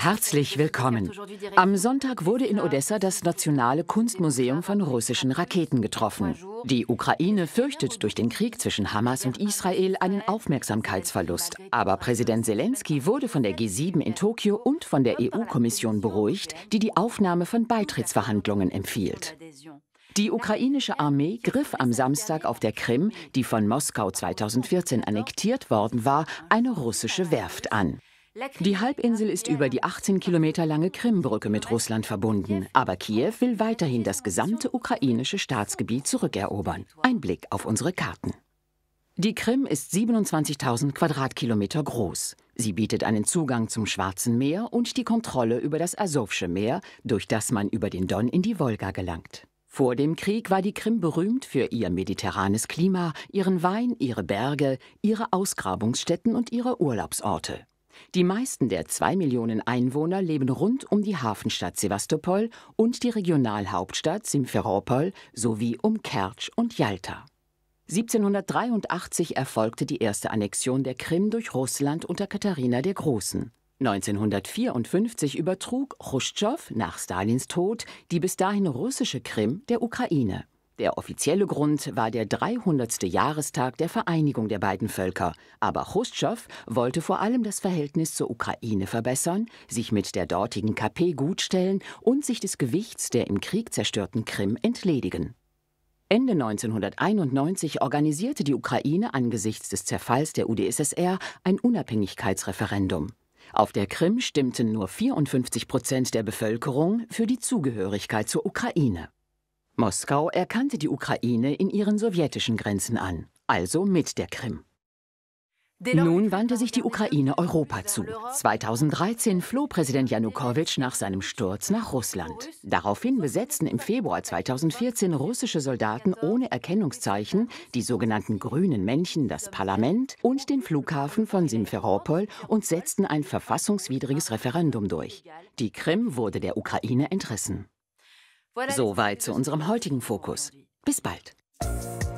Herzlich willkommen. Am Sonntag wurde in Odessa das Nationale Kunstmuseum von russischen Raketen getroffen. Die Ukraine fürchtet durch den Krieg zwischen Hamas und Israel einen Aufmerksamkeitsverlust. Aber Präsident Zelensky wurde von der G7 in Tokio und von der EU-Kommission e beruhigt, die die Aufnahme von Beitrittsverhandlungen empfiehlt. Die ukrainische Armee griff am Samstag auf der Krim, die von Moskau 2014 annektiert worden war, eine russische Werft an. Die Halbinsel ist über die 18 Kilometer lange Krimbrücke mit Russland verbunden. Aber Kiew will weiterhin das gesamte ukrainische Staatsgebiet zurückerobern. Ein Blick auf unsere Karten. Die Krim ist 27.000 Quadratkilometer groß. Sie bietet einen Zugang zum Schwarzen Meer und die Kontrolle über das Asowsche Meer, durch das man über den Don in die Wolga gelangt. Vor dem Krieg war die Krim berühmt für ihr mediterranes Klima, ihren Wein, ihre Berge, ihre Ausgrabungsstätten und ihre Urlaubsorte. Die meisten der zwei Millionen Einwohner leben rund um die Hafenstadt Sevastopol und die Regionalhauptstadt Simferopol sowie um Kertsch und Jalta. 1783 erfolgte die erste Annexion der Krim durch Russland unter Katharina der Großen. 1954 übertrug Chruschtschow nach Stalins Tod die bis dahin russische Krim der Ukraine. Der offizielle Grund war der 300. Jahrestag der Vereinigung der beiden Völker, aber Chruschtschow wollte vor allem das Verhältnis zur Ukraine verbessern, sich mit der dortigen KP gutstellen und sich des Gewichts der im Krieg zerstörten Krim entledigen. Ende 1991 organisierte die Ukraine angesichts des Zerfalls der UdSSR ein Unabhängigkeitsreferendum. Auf der Krim stimmten nur 54 Prozent der Bevölkerung für die Zugehörigkeit zur Ukraine. Moskau erkannte die Ukraine in ihren sowjetischen Grenzen an, also mit der Krim. Nun wandte sich die Ukraine Europa zu. 2013 floh Präsident Janukowitsch nach seinem Sturz nach Russland. Daraufhin besetzten im Februar 2014 russische Soldaten ohne Erkennungszeichen, die sogenannten grünen Männchen, das Parlament und den Flughafen von Simferopol und setzten ein verfassungswidriges Referendum durch. Die Krim wurde der Ukraine entrissen. Soweit zu unserem heutigen Fokus. Genau Bis bald.